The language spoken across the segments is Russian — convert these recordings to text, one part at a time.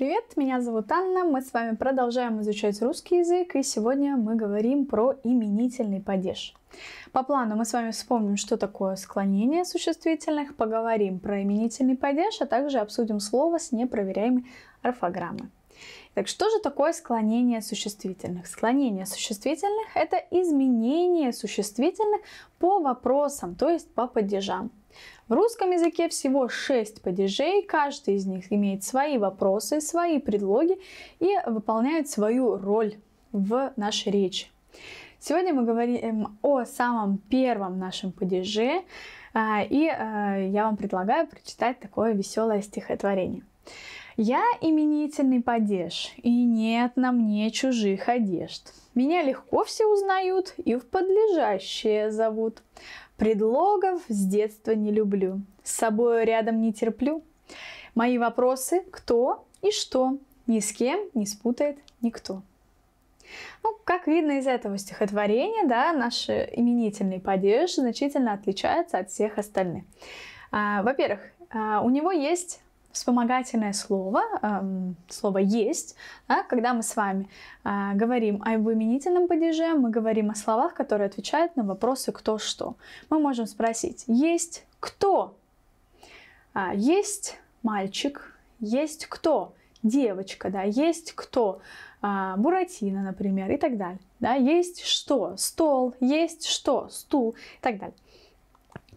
Привет, меня зовут Анна, мы с вами продолжаем изучать русский язык, и сегодня мы говорим про именительный падеж. По плану мы с вами вспомним, что такое склонение существительных, поговорим про именительный падеж, а также обсудим слово с непроверяемой орфограммой. Так что же такое склонение существительных? Склонение существительных – это изменение существительных по вопросам, то есть по падежам. В русском языке всего шесть падежей, каждый из них имеет свои вопросы, свои предлоги и выполняет свою роль в нашей речи. Сегодня мы говорим о самом первом нашем падеже, а, и а, я вам предлагаю прочитать такое веселое стихотворение. Я именительный падеж, и нет на мне чужих одежд. Меня легко все узнают и в подлежащее зовут. Предлогов с детства не люблю, с собой рядом не терплю. Мои вопросы «кто» и «что» ни с кем не спутает никто. Ну, как видно из этого стихотворения, да, наш именительный падеж значительно отличается от всех остальных. А, во-первых, а, у него есть вспомогательное слово, эм, слово «есть», да, когда мы с вами э, говорим о именительном падеже, мы говорим о словах, которые отвечают на вопросы «кто что». Мы можем спросить «есть кто?», а, «есть мальчик?», «есть кто?», «девочка?», да, «есть кто?», а, «буратино», например, и так далее. Да, «Есть что?», «стол?», «есть что?», «стул?» и так далее.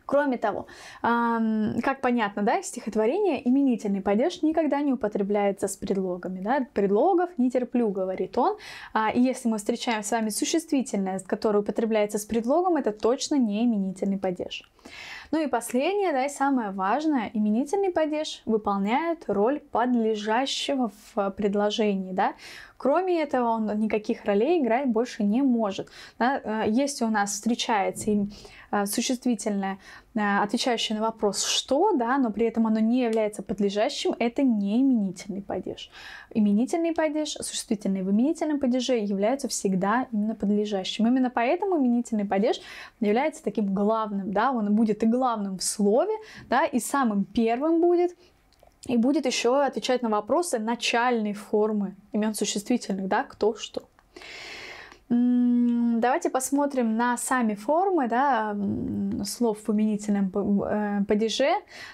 Кроме того, эм, как понятно, да, стихотворение именительный падеж никогда не употребляется с предлогами. Да? Предлогов не терплю, говорит он. А, и если мы встречаем с вами существительное, которое употребляется с предлогом, это точно не именительный падеж. Ну и последнее, да, и самое важное, именительный падеж выполняет роль подлежащего в э, предложении, да. Кроме этого, он никаких ролей играть больше не может. Да? Э, Если у нас встречается э, существительное, отвечающее на вопрос «что», да, но при этом оно не является подлежащим, это не именительный падеж. Именительный падеж, существительные в именительном падеже являются всегда именно подлежащим. Именно поэтому именительный падеж является таким главным, да, он будет и главным в слове, да, и самым первым будет, и будет еще отвечать на вопросы начальной формы имен существительных, да, кто что. Давайте посмотрим на сами формы, да, слов в феминительном э, падеже,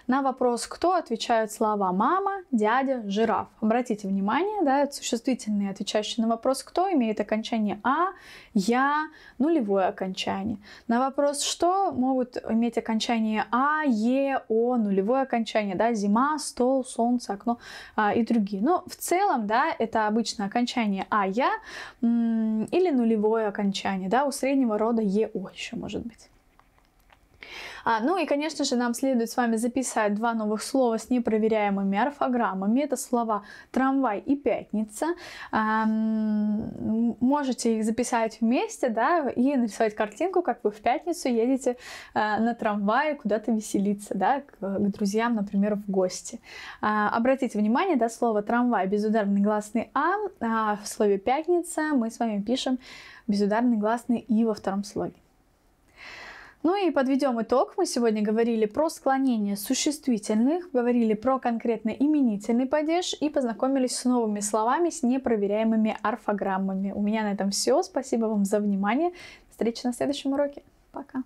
на вопрос «кто?» отвечают слова «мама», «дядя», «жираф». Обратите внимание, да, существительные, отвечающие на вопрос «кто?» имеют окончание «а», «я», нулевое окончание. На вопрос «что?» могут иметь окончание «а», «е», «о», нулевое окончание, да, «зима», «стол», «солнце», «окно» а, и другие. Но ну, в целом, да, это обычно окончание «а», «я» или нулевое окончание, да, у среднего рода «е», «о» еще может быть. А, ну и, конечно же, нам следует с вами записать два новых слова с непроверяемыми орфограммами. Это слова трамвай и пятница. А, можете их записать вместе, да, и нарисовать картинку, как вы в пятницу едете а, на трамвае куда-то веселиться, да, к, к друзьям, например, в гости. А, обратите внимание, да, слово трамвай безударный гласный а, а в слове пятница мы с вами пишем безударный гласный и во втором слоге. Ну и подведем итог. Мы сегодня говорили про склонение существительных, говорили про конкретно именительный падеж и познакомились с новыми словами с непроверяемыми орфограммами. У меня на этом все. Спасибо вам за внимание. Встречи на следующем уроке. Пока.